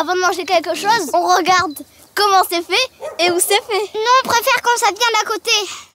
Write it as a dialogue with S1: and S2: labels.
S1: avant de manger quelque chose, on regarde comment c'est fait et où c'est fait. Non, on préfère quand ça vient d'à côté.